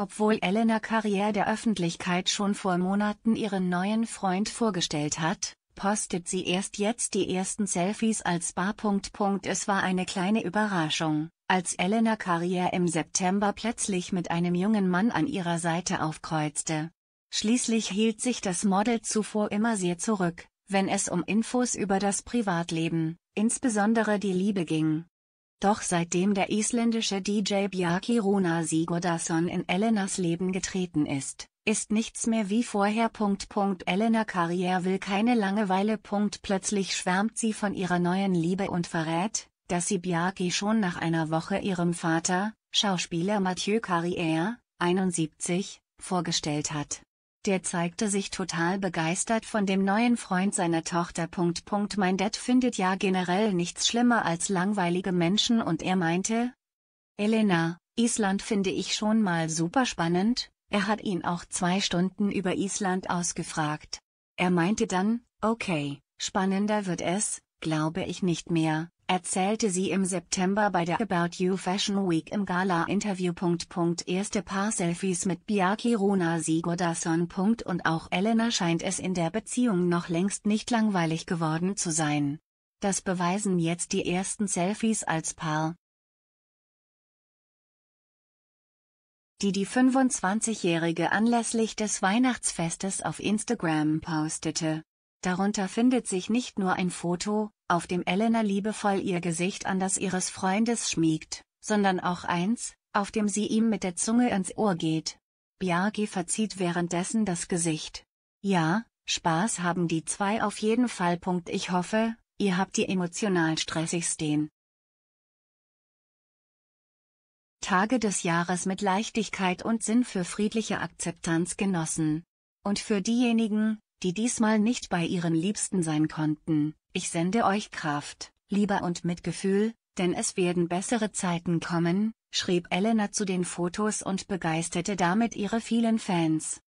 Obwohl Elena Carrier der Öffentlichkeit schon vor Monaten ihren neuen Freund vorgestellt hat, postet sie erst jetzt die ersten Selfies als Bar. Es war eine kleine Überraschung, als Elena Carrier im September plötzlich mit einem jungen Mann an ihrer Seite aufkreuzte. Schließlich hielt sich das Model zuvor immer sehr zurück, wenn es um Infos über das Privatleben, insbesondere die Liebe ging. Doch seitdem der isländische DJ Bjarki Runa Sigurdason in Elenas Leben getreten ist, ist nichts mehr wie vorher. Elena Karriere will keine Langeweile. Plötzlich schwärmt sie von ihrer neuen Liebe und verrät, dass sie Bjarki schon nach einer Woche ihrem Vater, Schauspieler Mathieu Carrière, 71, vorgestellt hat. Der zeigte sich total begeistert von dem neuen Freund seiner Tochter. Mein Dad findet ja generell nichts schlimmer als langweilige Menschen und er meinte, Elena, Island finde ich schon mal super spannend, er hat ihn auch zwei Stunden über Island ausgefragt. Er meinte dann, okay, spannender wird es, glaube ich nicht mehr, erzählte sie im September bei der About You Fashion Week im Gala-Interview. Erste Paar Selfies mit Biaki Rona Sigurdason. Und auch Elena scheint es in der Beziehung noch längst nicht langweilig geworden zu sein. Das beweisen jetzt die ersten Selfies als Paar. die die 25-Jährige anlässlich des Weihnachtsfestes auf Instagram postete. Darunter findet sich nicht nur ein Foto, auf dem Elena liebevoll ihr Gesicht an das ihres Freundes schmiegt, sondern auch eins, auf dem sie ihm mit der Zunge ins Ohr geht. Bjargi verzieht währenddessen das Gesicht. Ja, Spaß haben die zwei auf jeden Fall. Ich hoffe, ihr habt die emotional stressigsten Tage des Jahres mit Leichtigkeit und Sinn für friedliche Akzeptanz genossen. Und für diejenigen, die diesmal nicht bei ihren Liebsten sein konnten, ich sende euch Kraft, Liebe und Mitgefühl, denn es werden bessere Zeiten kommen, schrieb Elena zu den Fotos und begeisterte damit ihre vielen Fans.